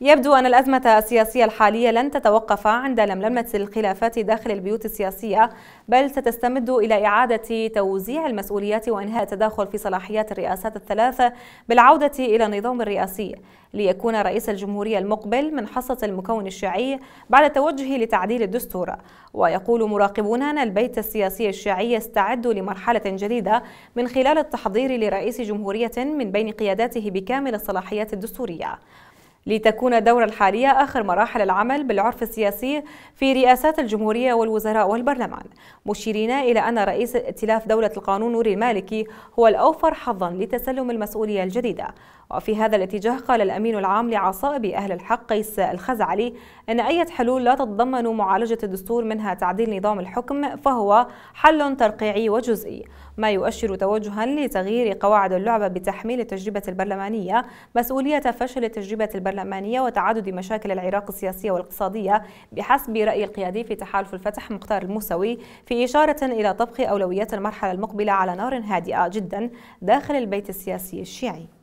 يبدو أن الأزمة السياسية الحالية لن تتوقف عند لملمة الخلافات داخل البيوت السياسية بل ستستمد إلى إعادة توزيع المسؤوليات وإنهاء التداخل في صلاحيات الرئاسات الثلاثة بالعودة إلى النظام الرئاسي ليكون رئيس الجمهورية المقبل من حصة المكون الشيعي بعد توجه لتعديل الدستور ويقول مراقبون أن البيت السياسي الشيعي يستعد لمرحلة جديدة من خلال التحضير لرئيس جمهورية من بين قياداته بكامل الصلاحيات الدستورية لتكون الدورة الحالية آخر مراحل العمل بالعرف السياسي في رئاسات الجمهورية والوزراء والبرلمان مشيرين إلى أن رئيس ائتلاف دولة القانون نوري المالكي هو الأوفر حظا لتسلم المسؤولية الجديدة وفي هذا الاتجاه قال الأمين العام لعصائب أهل الحق قيس الخزعلي أن أي حلول لا تتضمن معالجة الدستور منها تعديل نظام الحكم فهو حل ترقيعي وجزئي ما يؤشر توجها لتغيير قواعد اللعبة بتحميل التجربة البرلمانية مسؤولية فشل التجربة البرلمانية البرلمانية وتعدد مشاكل العراق السياسية والاقتصادية بحسب رأي القيادي في تحالف الفتح مختار الموسوي في إشارة إلى طبخ أولويات المرحلة المقبلة على نار هادئة جدا داخل البيت السياسي الشيعي